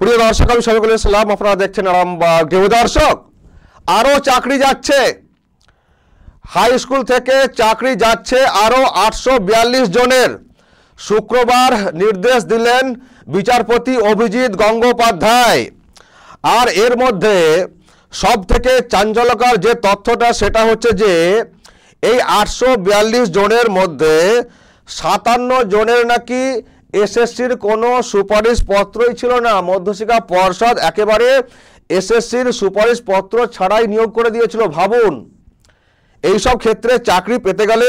প্রিয় দর্শক আমি বলে ইসলাম আপনারা দেখছেন আরামবাগ ঢেউ দর্শক আরও চাকরি যাচ্ছে হাই স্কুল থেকে চাকরি যাচ্ছে আরও আটশো জনের শুক্রবার নির্দেশ দিলেন বিচারপতি অভিজিৎ গঙ্গোপাধ্যায় আর এর মধ্যে সব থেকে চাঞ্চলকর যে তথ্যটা সেটা হচ্ছে যে এই আটশো জনের মধ্যে সাতান্ন জনের নাকি এসএসসির কোনো সুপারিশ পত্রই ছিল না মধ্যশিক্ষা পর্ষদ একেবারে এসএসসির সুপারিশ পত্র ছাড়াই নিয়োগ করে দিয়েছিল ভাবুন এই সব ক্ষেত্রে চাকরি পেতে গেলে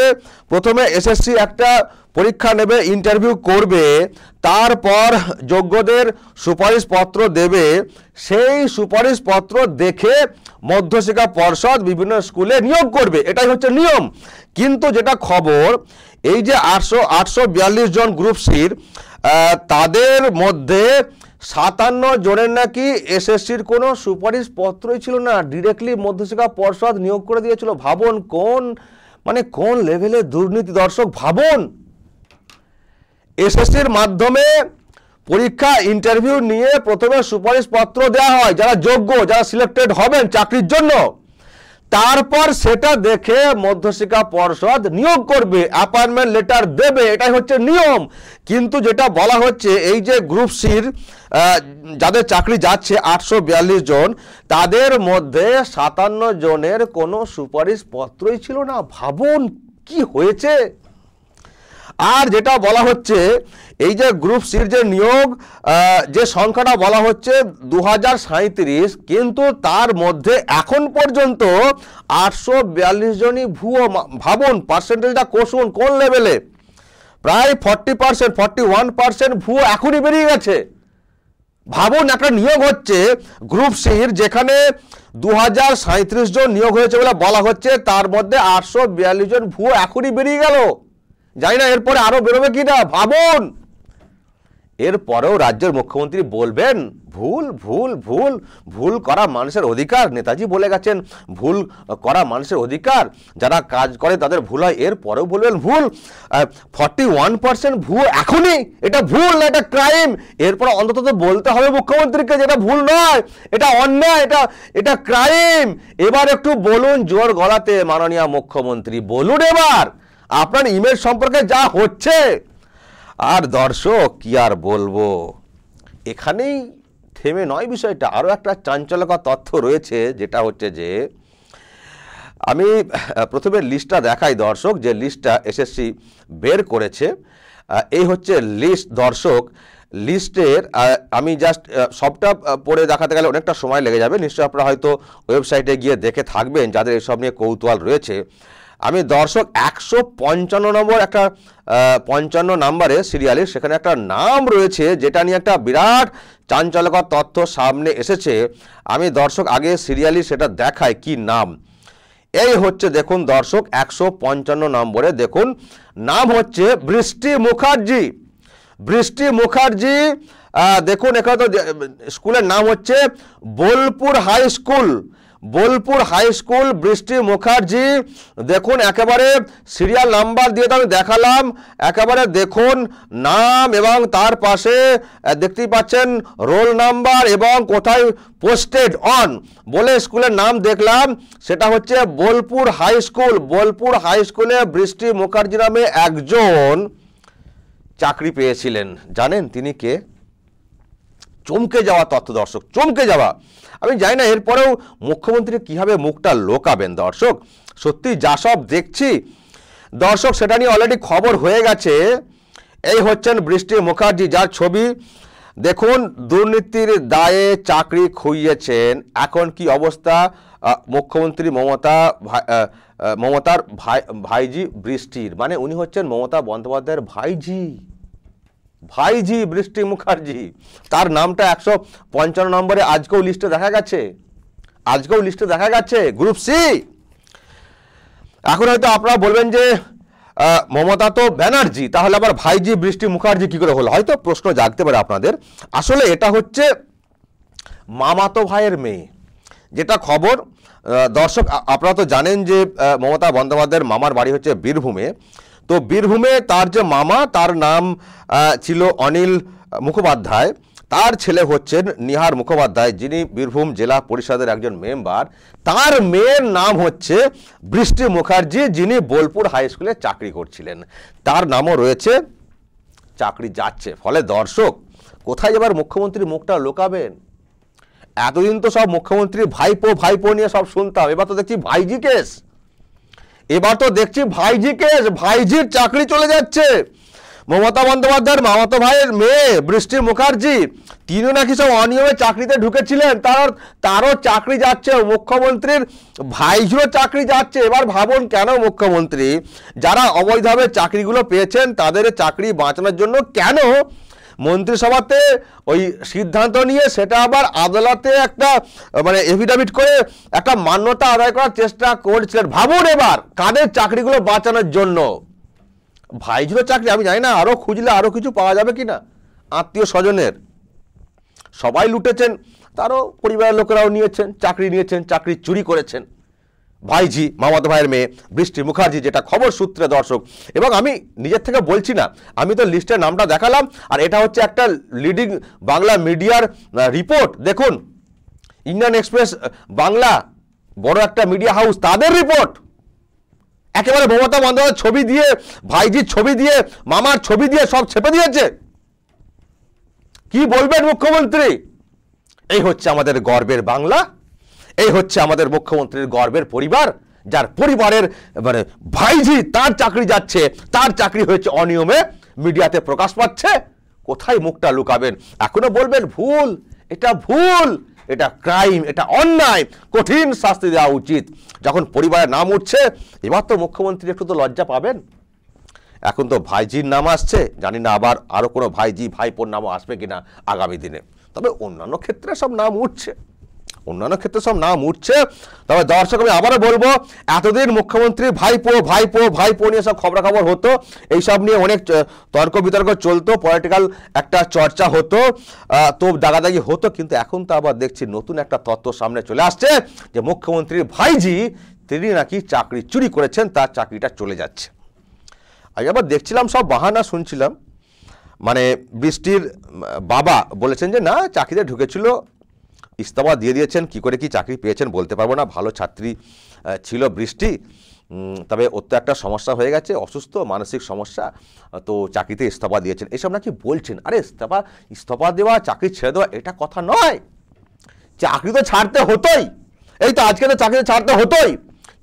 প্রথমে এসএসসি একটা পরীক্ষা নেবে ইন্টারভিউ করবে তারপর যোগ্যদের সুপারিশপত্র দেবে সেই সুপারিশপত্র দেখে মধ্যশিক্ষা পর্ষদ বিভিন্ন স্কুলে নিয়োগ করবে এটাই হচ্ছে নিয়ম কিন্তু যেটা খবর এই যে আটশো আটশো জন গ্রুপ সির তাদের মধ্যে সাতান্ন জনের নাকি এসএসসির কোনো সুপারিশ পত্রই ছিল না ডিরেক্টলি মধ্যশিক্ষা পর্ষদ নিয়োগ করে দিয়েছিল ভাবুন কোন মানে কোন লেভেলে দুর্নীতি দর্শক ভাবুন এসএসসির মাধ্যমে পরীক্ষা ইন্টারভিউ নিয়ে প্রথমে সুপারিশ পত্র দেওয়া হয় যারা যোগ্য যারা সিলেক্টেড হবেন চাকরির জন্য তারপর সেটা দেখে মধ্যশিক্ষা পর্ষদ নিয়োগ করবে অ্যাপয়েন্টমেন্ট লেটার দেবে এটাই হচ্ছে নিয়ম কিন্তু যেটা বলা হচ্ছে এই যে গ্রুপ সির যাদের চাকরি যাচ্ছে আটশো জন তাদের মধ্যে সাতান্ন জনের কোনো সুপারিশ পত্রই ছিল না ভাবুন কি হয়েছে আর যেটা বলা হচ্ছে এই যে গ্রুপ সির যে নিয়োগ যে সংখ্যাটা বলা হচ্ছে দু কিন্তু তার মধ্যে এখন পর্যন্ত আটশো বিয়াল্লিশ জনই ভুয়ো ভাবুন পার্সেন্টেজটা কষুন কোন লেভেলে প্রায় forty percent forty one percent ভুয়ো এখনই বেরিয়ে গেছে ভাবুন একটা নিয়োগ হচ্ছে গ্রুপ সির যেখানে দু জন নিয়োগ হয়েছে বলে বলা হচ্ছে তার মধ্যে আটশো জন ভুয়ো এখনই বেরিয়ে গেল জানি না এরপরে আরও বেরোবে কি না ভাবুন এরপরেও রাজ্যের মুখ্যমন্ত্রী বলবেন ভুল ভুল ভুল ভুল করা মানুষের অধিকার নেতাজি বলে গেছেন ভুল করা মানুষের অধিকার যারা কাজ করে তাদের ভুল হয় এরপরেও বলবেন ভুল ফর্টি ওয়ান পার্সেন্ট ভুল এখনই এটা ভুল না এটা ক্রাইম এরপর অন্তত বলতে হবে মুখ্যমন্ত্রীকে যে এটা ভুল নয় এটা অন্যায় এটা এটা ক্রাইম এবার একটু বলুন জোর গলাতে মাননীয় মুখ্যমন্ত্রী বলুন এবার আপনার ইমেজ সম্পর্কে যা হচ্ছে আর দর্শক কি আর বলবো এখানেই থেমে নয় বিষয়টা আরও একটা চাঞ্চল্যকর তথ্য রয়েছে যেটা হচ্ছে যে আমি প্রথমে লিস্টটা দেখাই দর্শক যে লিস্টটা এসএসসি বের করেছে এই হচ্ছে লিস্ট দর্শক লিস্টের আমি জাস্ট সবটা পড়ে দেখাতে গেলে অনেকটা সময় লেগে যাবে নিশ্চয়ই আপনারা হয়তো ওয়েবসাইটে গিয়ে দেখে থাকবেন যাদের এসব নিয়ে কৌতূহল রয়েছে আমি দর্শক একশো পঞ্চান্ন নম্বর একটা পঞ্চান্ন নাম্বারে সিরিয়ালে সেখানে একটা নাম রয়েছে যেটা নিয়ে একটা বিরাট চাঞ্চল্যকর তথ্য সামনে এসেছে আমি দর্শক আগে সিরিয়ালি সেটা দেখায় কি নাম এই হচ্ছে দেখুন দর্শক একশো পঞ্চান্ন নম্বরে দেখুন নাম হচ্ছে বৃষ্টি মুখার্জি বৃষ্টি মুখার্জি দেখুন এখানে তো স্কুলের নাম হচ্ছে Bolpur high school Bolpur high school Brishti Mukherjee দেখুন একেবারে সিরিয়াল নাম্বার দিয়ে তো আমি দেখালাম একেবারে দেখুন নাম এবং তার পাশে দেখতেই পাচ্ছেন রোল নাম্বার এবং কোথায় পোস্টেড অন বলে স্কুলের নাম দেখলাম সেটা হচ্ছে Bolpur high school Bolpur high স্কুলে বৃষ্টি মুখার্জি নামে একজন চাকরি পেয়েছিলেন জানেন তিনি কে চমকে যাওয়া তথ্য দর্শক চমকে যাওয়া আমি জানি না এরপরেও মুখ্যমন্ত্রী কীভাবে মুখটা লোকাবেন দর্শক সত্যি যা সব দেখছি দর্শক সেটা নিয়ে অলরেডি খবর হয়ে গেছে এই হচ্ছেন বৃষ্টি মুখার্জি যার ছবি দেখুন দুর্নীতির দায়ে চাকরি খুইয়েছেন এখন কি অবস্থা মুখ্যমন্ত্রী মমতা মমতার ভাই ভাইজি বৃষ্টির মানে উনি হচ্ছেন মমতা বন্দ্যোপাধ্যায়ের ভাইজি ভাইজি বৃষ্টি মুখার্জি তার নামটা একশো পঞ্চান্ন নম্বরে আজকেও লিস্টে দেখা গেছে আজকেও লিস্টে দেখা গেছে গ্রুপ সি এখন হয়তো আপনারা বলবেন যে মমতা তো ব্যানার্জি তাহলে আবার ভাইজি বৃষ্টি মুখার্জি কী করে হলো হয়তো প্রশ্ন জাগতে পারে আপনাদের আসলে এটা হচ্ছে মামাতো ভাইয়ের মেয়ে যেটা খবর দর্শক আপনারা তো জানেন যে মমতা বন্দ্যোপাধ্যায়ের মামার বাড়ি হচ্ছে বীরভূমে তো বীরভূমে তার যে মামা তার নাম ছিল অনিল মুখোপাধ্যায় তার ছেলে হচ্ছেন নিহার মুখোপাধ্যায় যিনি বীরভূম জেলা পরিষদের একজন মেম্বার তার মেয়ের নাম হচ্ছে বৃষ্টি মুখার্জি যিনি বোলপুর হাই স্কুলে চাকরি করছিলেন তার নামও রয়েছে চাকরি যাচ্ছে ফলে দর্শক কোথায় এবার মুখ্যমন্ত্রী মুখটা লোকাবেন এতদিন তো সব মুখ্যমন্ত্রী ভাইপো ভাইপো নিয়ে সব শুনতাম এবার তো দেখছি ভাইজি কেস এবার তো দেখছি ভাইজিকে ভাইজির চাকরি চলে যাচ্ছে মমতা বন্দ্যোপাধ্যায়ের মামাতো ভাইয়ের মেয়ে বৃষ্টি মুখার্জি তিনিও নাকি সব অনিয়মে চাকরিতে ঢুকেছিলেন তার তারও চাকরি যাচ্ছে মুখ্যমন্ত্রীর ভাইজিরও চাকরি যাচ্ছে এবার ভাবুন কেন মুখ্যমন্ত্রী যারা অবৈধভাবে চাকরিগুলো পেয়েছেন তাদের চাকরি বাঁচানোর জন্য কেন মন্ত্রিসভাতে ওই সিদ্ধান্ত নিয়ে সেটা আবার আদালতে একটা মানে এফিডাভিট করে একটা মান্যতা আদায় করার চেষ্টা করছিলেন ভাবুন এবার কাদের চাকরিগুলো বাঁচানোর জন্য ভাইঝুলো চাকরি আমি জানি না আরও খুঁজলে আরও কিছু পাওয়া যাবে কি না আত্মীয় স্বজনের সবাই লুটেছেন তারও পরিবারের লোকেরাও নিয়েছেন চাকরি নিয়েছেন চাকরি চুরি করেছেন ভাইজি মামাতো ভাইয়ের মেয়ে বৃষ্টি মুখার্জি যেটা খবর সূত্রে দর্শক এবং আমি নিজের থেকে বলছি না আমি তো লিস্টের নামটা দেখালাম আর এটা হচ্ছে একটা লিডিং বাংলা মিডিয়ার রিপোর্ট দেখুন ইন্ডিয়ান এক্সপ্রেস বাংলা বড় একটা মিডিয়া হাউস তাদের রিপোর্ট একেবারে মমতা বন্দ্যোপাধ্যায় ছবি দিয়ে ভাইজির ছবি দিয়ে মামার ছবি দিয়ে সব ছেপে দিয়েছে কি বলবেন মুখ্যমন্ত্রী এই হচ্ছে আমাদের গর্বের বাংলা এই হচ্ছে আমাদের মুখ্যমন্ত্রীর গর্বের পরিবার যার পরিবারের মানে ভাইজি তার চাকরি যাচ্ছে তার চাকরি হয়েছে অনিয়মে মিডিয়াতে প্রকাশ পাচ্ছে কোথায় মুখটা লুকাবেন এখনো বলবেন ভুল এটা ভুল এটা ক্রাইম এটা অন্যায় কঠিন শাস্তি দেওয়া উচিত যখন পরিবারের নাম উঠছে এবার তো মুখ্যমন্ত্রী একটু তো লজ্জা পাবেন এখন তো ভাইজির নাম আসছে জানি না আবার আরও কোনো ভাইজি ভাইপোর নামও আসবে কিনা আগামী দিনে তবে অন্যান্য ক্ষেত্রে সব নাম উঠছে অন্যান্য ক্ষেত্রে সব নাম উঠছে তবে দর্শক আমি আবারও বলবো এতদিন মুখ্যমন্ত্রী ভাইপো ভাইপো ভাইপো নিয়ে সব খবরাখবর হতো এইসব নিয়ে অনেক তর্ক বিতর্ক চলতো পলিটিক্যাল একটা চর্চা হতো তো দাগাদাগি হতো কিন্তু এখন তো আবার দেখছি নতুন একটা তত্ত্ব সামনে চলে আসছে যে মুখ্যমন্ত্রীর ভাইজি তিনি নাকি চাকরি চুরি করেছেন তার চাকরিটা চলে যাচ্ছে আমি আবার দেখছিলাম সব বাহানা শুনছিলাম মানে বৃষ্টির বাবা বলেছেন যে না চাকরিতে ঢুকেছিল ইস্তফা দিয়ে দিয়েছেন কি করে কি চাকরি পেয়েছেন বলতে পারবো না ভালো ছাত্রী ছিল বৃষ্টি তবে ওর তো একটা সমস্যা হয়ে গেছে অসুস্থ মানসিক সমস্যা তো চাকরিতে ইস্তফা দিয়েছেন এসব নাকি বলছেন আরে ইস্তফা ইস্তফা দেওয়া চাকরি ছেড়ে দেওয়া এটা কথা নয় চাকরি তো ছাড়তে হতোই এই তো আজকে তো চাকরি ছাড়তে হতোই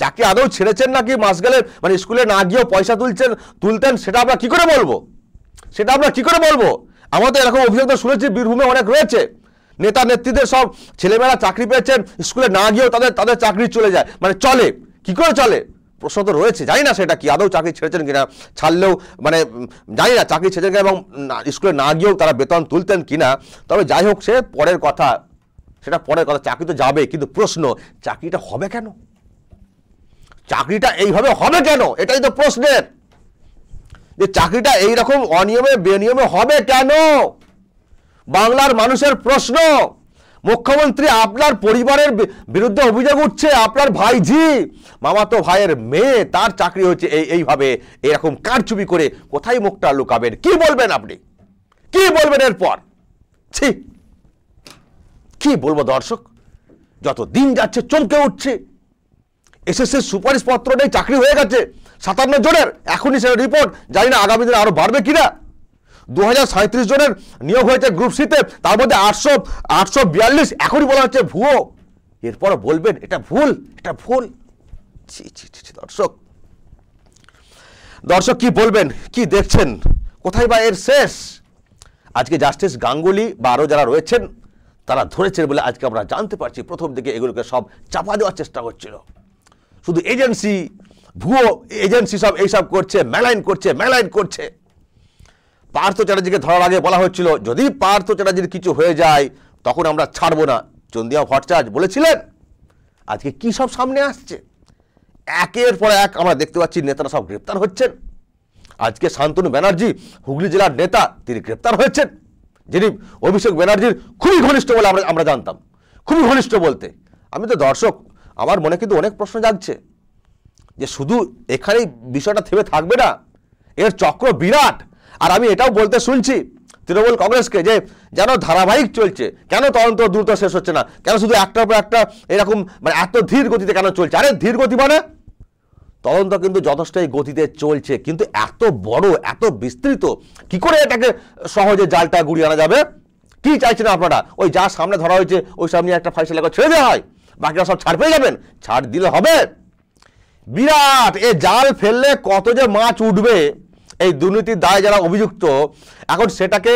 চাকরি আদৌ ছেড়েছেন নাকি মাস গেলে মানে স্কুলে না গিয়েও পয়সা তুলছেন তুলতেন সেটা আমরা কি করে বলবো সেটা আমরা কি করে বলবো আমাদের এরকম অভিযোগ তো শুনেছি বীরভূমে অনেক রয়েছে নেতা নেত্রীদের সব ছেলেমেয়েরা চাকরি পেয়েছেন স্কুলে না গিয়েও তাদের তাদের চাকরি চলে যায় মানে চলে কি করে চলে প্রশ্ন তো রয়েছে জানি না সেটা কি আদৌ চাকরি ছেড়েছেন কিনা ছাড়লেও মানে জানি না চাকরি ছেড়েছেন কিনা এবং স্কুলে না গিয়েও তারা বেতন তুলতেন কিনা তবে যাই হোক সে পরের কথা সেটা পরের কথা চাকরি তো যাবে কিন্তু প্রশ্ন চাকরিটা হবে কেন চাকরিটা এইভাবে হবে কেন এটাই তো প্রশ্নের যে চাকরিটা এইরকম অনিয়মে বেনিয়মে হবে কেন বাংলার মানুষের প্রশ্ন মুখ্যমন্ত্রী আপনার পরিবারের বিরুদ্ধে অভিযোগ উঠছে আপনার ভাইঝি মামাতো ভাইয়ের মেয়ে তার চাকরি হচ্ছে এই এইভাবে এরকম কারচুপি করে কোথায় মুখটা লুকাবেন কি বলবেন আপনি কি বলবেন এরপর ছি কি বলবো দর্শক যত দিন যাচ্ছে চমকে উঠছে এসএসসির সুপারিশপত্র নেই চাকরি হয়ে গেছে সাতান্ন জনের এখনই সেটা রিপোর্ট জানি না আগামী দিনে আরও বাড়বে কিনা দু জনের নিয়োগ হয়েছে গ্রুপ সিতে তার মধ্যে আটশো আটশো বিয়াল্লিশ এখনই বলা হচ্ছে ভুয়ো এরপর বলবেন এটা ভুল এটা ভুল দর্শক দর্শক কি বলবেন কি দেখছেন কোথায় বা এর শেষ আজকে জাস্টিস গাঙ্গুলি বা আরও যারা রয়েছেন তারা ধরেছেন বলে আজকে আমরা জানতে পারছি প্রথম দিকে এগুলোকে সব চাপা দেওয়ার চেষ্টা করছিল শুধু এজেন্সি ভুয়ো এজেন্সি সব এইসব করছে মেলাইন করছে মেলাইন করছে পার্থ চ্যাটার্জিকে ধরার আগে বলা হচ্ছিল যদি পার্থ চ্যাটার্জির কিছু হয়ে যায় তখন আমরা ছাড়বো না চন্দিয়া ভট্টাচার্য বলেছিলেন আজকে কি সব সামনে আসছে একের পর এক আমরা দেখতে পাচ্ছি নেতারা সব গ্রেপ্তার হচ্ছেন আজকে শান্তনু ব্যানার্জি হুগলি জেলার নেতা তিনি গ্রেপ্তার হয়েছেন যিনি অভিষেক ব্যানার্জির খুবই ঘনিষ্ঠ বলে আমরা আমরা জানতাম খুবই ঘনিষ্ঠ বলতে আমি তো দর্শক আমার মনে কিন্তু অনেক প্রশ্ন জাগছে যে শুধু এখানেই বিষয়টা থেমে থাকবে না এর চক্র বিরাট আর আমি এটাও বলতে শুনছি তৃণমূল কংগ্রেসকে যে যেন ধারাবাহিক চলছে কেন তদন্ত দ্রুত শেষ হচ্ছে না কেন শুধু একটার পর একটা এরকম মানে এত ধীর গতিতে কেন চলছে আরে ধীর গতি মানে তদন্ত কিন্তু যথেষ্টই গতিতে চলছে কিন্তু এত বড় এত বিস্তৃত কি করে এটাকে সহজে জালটা গুড়িয়ে আনা যাবে কি চাইছেন আপনারা ওই যা সামনে ধরা হয়েছে ওই সামনে একটা ফাইসলাকে ছেড়ে দেওয়া হয় বাকিরা সব ছাড় পেয়ে যাবেন ছাড় দিলে হবে বিরাট এ জাল ফেললে কত যে মাছ উঠবে এই দুর্নীতির দায়ে যারা অভিযুক্ত এখন সেটাকে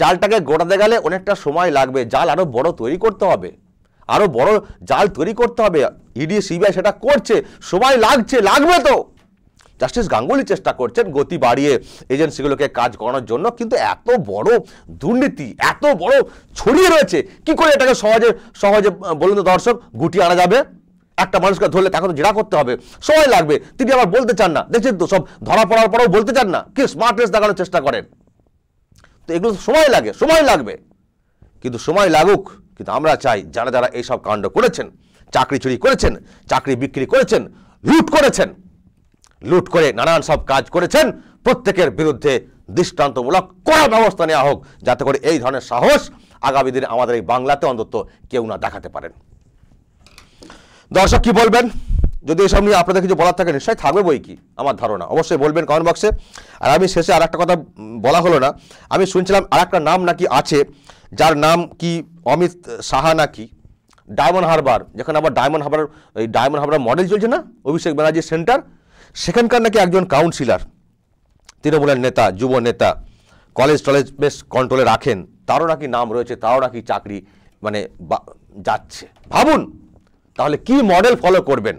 জালটাকে গোটাতে গেলে অনেকটা সময় লাগবে জাল আরও বড় তৈরি করতে হবে আরও বড় জাল তৈরি করতে হবে ইডি সিবিআই সেটা করছে সময় লাগছে লাগবে তো জাস্টিস গাঙ্গুলি চেষ্টা করছেন গতি বাড়িয়ে এজেন্সিগুলোকে কাজ করানোর জন্য কিন্তু এত বড় দুর্নীতি এত বড় ছড়িয়ে রয়েছে কি করে এটাকে সহজে সহজে বলুন দর্শক গুটিয়ে আনা যাবে একটা মানুষকে ধরলে তাকে তো জেরা করতে হবে সময় লাগবে তিনি আবার বলতে চান না দেখছেন তো সব ধরা পড়ার পরেও বলতে চান না কি স্মার্টনেস দেখানোর চেষ্টা করেন তো এগুলো সময় লাগে সময় লাগবে কিন্তু সময় লাগুক কিন্তু আমরা চাই যারা যারা এইসব কাণ্ড করেছেন চাকরি চুরি করেছেন চাকরি বিক্রি করেছেন লুট করেছেন লুট করে নানান সব কাজ করেছেন প্রত্যেকের বিরুদ্ধে দৃষ্টান্তমূলক কড়া ব্যবস্থা নেওয়া হোক যাতে করে এই ধরনের সাহস আগামী দিনে আমাদের এই বাংলাতে অন্তত কেউ না দেখাতে পারেন দর্শক কি বলবেন যদি এসব নিয়ে আপনাদের কিছু বলার থাকে নিশ্চয়ই থাকবে বই কি আমার ধারণা অবশ্যই বলবেন কমেন্ট বক্সে আর আমি শেষে আর একটা কথা বলা হলো না আমি শুনছিলাম আর একটা নাম নাকি আছে যার নাম কি অমিত সাহা নাকি ডায়মন্ড হারবার যেখানে আবার ডায়মন্ড হারবার এই ডায়মন্ড হারবার মডেল চলছে না অভিষেক ব্যানার্জি সেন্টার সেখানকার নাকি একজন কাউন্সিলার তৃণমূলের নেতা যুব নেতা কলেজ টলেজ বেশ কন্ট্রোলে রাখেন তারও নাকি নাম রয়েছে তারও নাকি চাকরি মানে যাচ্ছে ভাবুন তাহলে কি মডেল ফলো করবেন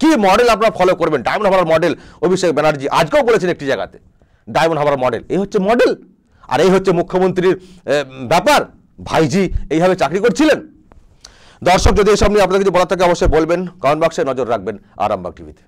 কি মডেল আপনারা ফলো করবেন ডায়মন্ড হাবার মডেল অভিষেক ব্যানার্জি আজকেও বলেছেন একটি জায়গাতে ডায়মন্ড হাবার মডেল এই হচ্ছে মডেল আর এই হচ্ছে মুখ্যমন্ত্রীর ব্যাপার ভাইজি এইভাবে চাকরি করছিলেন দর্শক যদি এসব নিয়ে আপনাদের কিছু বলার থাকে অবশ্যই বলবেন কমেন্ট বক্সে নজর রাখবেন আরামবাগ টিভিতে